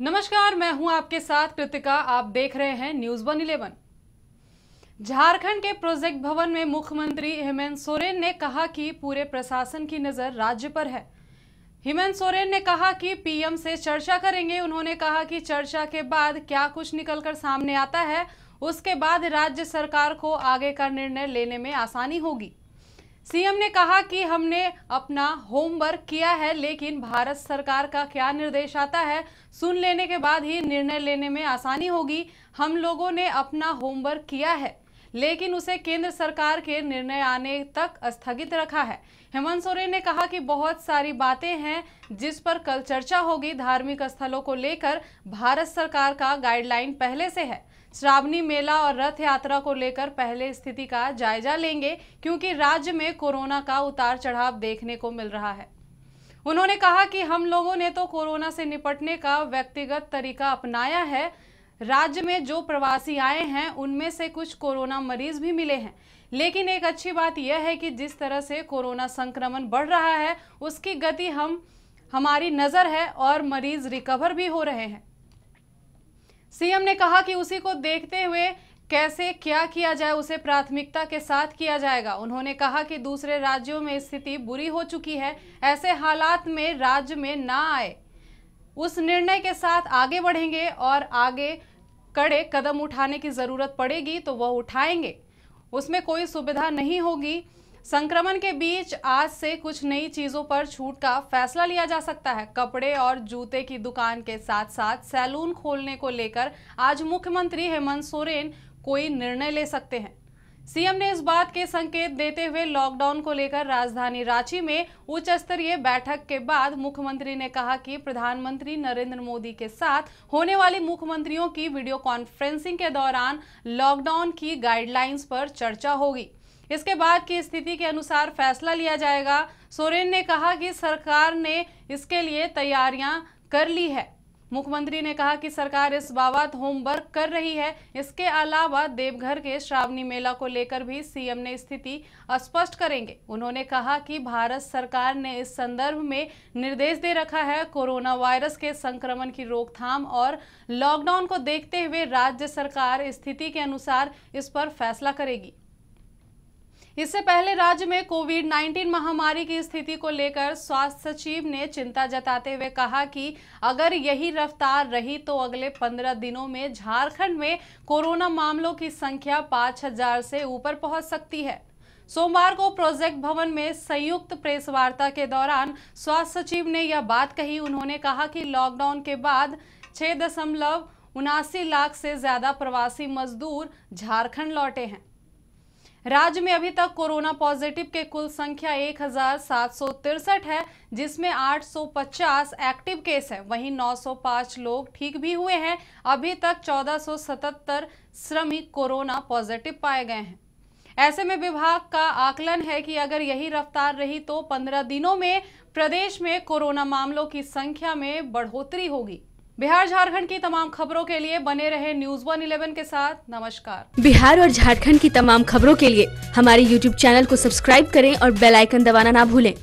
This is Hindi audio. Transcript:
नमस्कार मैं हूं आपके साथ कृतिका आप देख रहे हैं न्यूज वन इलेवन झारखंड के प्रोजेक्ट भवन में मुख्यमंत्री हेमंत सोरेन ने कहा कि पूरे प्रशासन की नजर राज्य पर है हेमंत सोरेन ने कहा कि पीएम से चर्चा करेंगे उन्होंने कहा कि चर्चा के बाद क्या कुछ निकलकर सामने आता है उसके बाद राज्य सरकार को आगे का निर्णय लेने में आसानी होगी सीएम ने कहा कि हमने अपना होमवर्क किया है लेकिन भारत सरकार का क्या निर्देश आता है सुन लेने के बाद ही निर्णय लेने में आसानी होगी हम लोगों ने अपना होमवर्क किया है लेकिन उसे केंद्र सरकार के निर्णय आने तक स्थगित रखा है हेमंत सोरेन ने कहा कि बहुत सारी बातें हैं जिस पर कल चर्चा होगी धार्मिक स्थलों को लेकर भारत सरकार का गाइडलाइन पहले से है श्रावणी मेला और रथ यात्रा को लेकर पहले स्थिति का जायजा लेंगे क्योंकि राज्य में कोरोना का उतार चढ़ाव देखने को मिल रहा है उन्होंने कहा कि हम लोगों ने तो कोरोना से निपटने का व्यक्तिगत तरीका अपनाया है राज्य में जो प्रवासी आए हैं उनमें से कुछ कोरोना मरीज भी मिले हैं लेकिन एक अच्छी बात यह है कि जिस तरह से कोरोना संक्रमण बढ़ रहा है उसकी गति हम हमारी नज़र है और मरीज रिकवर भी हो रहे हैं सीएम ने कहा कि उसी को देखते हुए कैसे क्या किया जाए उसे प्राथमिकता के साथ किया जाएगा उन्होंने कहा कि दूसरे राज्यों में स्थिति बुरी हो चुकी है ऐसे हालात में राज्य में ना आए उस निर्णय के साथ आगे बढ़ेंगे और आगे कड़े कदम उठाने की ज़रूरत पड़ेगी तो वह उठाएंगे उसमें कोई सुविधा नहीं होगी संक्रमण के बीच आज से कुछ नई चीज़ों पर छूट का फैसला लिया जा सकता है कपड़े और जूते की दुकान के साथ साथ सैलून खोलने को लेकर आज मुख्यमंत्री हेमंत सोरेन कोई निर्णय ले सकते हैं सीएम ने इस बात के संकेत देते हुए लॉकडाउन को लेकर राजधानी रांची में उच्च स्तरीय बैठक के बाद मुख्यमंत्री ने कहा कि प्रधानमंत्री नरेंद्र मोदी के साथ होने वाली मुख्यमंत्रियों की वीडियो कॉन्फ्रेंसिंग के दौरान लॉकडाउन की गाइडलाइंस पर चर्चा होगी इसके बाद की स्थिति के अनुसार फैसला लिया जाएगा सोरेन ने कहा कि सरकार ने इसके लिए तैयारियां कर ली है मुख्यमंत्री ने कहा कि सरकार इस बाबत होमवर्क कर रही है इसके अलावा देवघर के श्रावणी मेला को लेकर भी सीएम ने स्थिति स्पष्ट करेंगे उन्होंने कहा कि भारत सरकार ने इस संदर्भ में निर्देश दे रखा है कोरोना वायरस के संक्रमण की रोकथाम और लॉकडाउन को देखते हुए राज्य सरकार स्थिति के अनुसार इस पर फैसला करेगी इससे पहले राज्य में कोविड 19 महामारी की स्थिति को लेकर स्वास्थ्य सचिव ने चिंता जताते हुए कहा कि अगर यही रफ्तार रही तो अगले 15 दिनों में झारखंड में कोरोना मामलों की संख्या 5000 से ऊपर पहुंच सकती है सोमवार को प्रोजेक्ट भवन में संयुक्त प्रेस वार्ता के दौरान स्वास्थ्य सचिव ने यह बात कही उन्होंने कहा कि लॉकडाउन के बाद छह उनासी लाख से ज़्यादा प्रवासी मजदूर झारखंड लौटे हैं राज्य में अभी तक कोरोना पॉजिटिव के कुल संख्या एक है जिसमें 850 एक्टिव केस हैं वहीं 905 लोग ठीक भी हुए हैं अभी तक 1477 श्रमिक कोरोना पॉजिटिव पाए गए हैं ऐसे में विभाग का आकलन है कि अगर यही रफ्तार रही तो 15 दिनों में प्रदेश में कोरोना मामलों की संख्या में बढ़ोतरी होगी बिहार झारखंड की तमाम खबरों के लिए बने रहे न्यूज वन इलेवन के साथ नमस्कार बिहार और झारखंड की तमाम खबरों के लिए हमारे यूट्यूब चैनल को सब्सक्राइब करें और बेल आइकन दबाना ना भूलें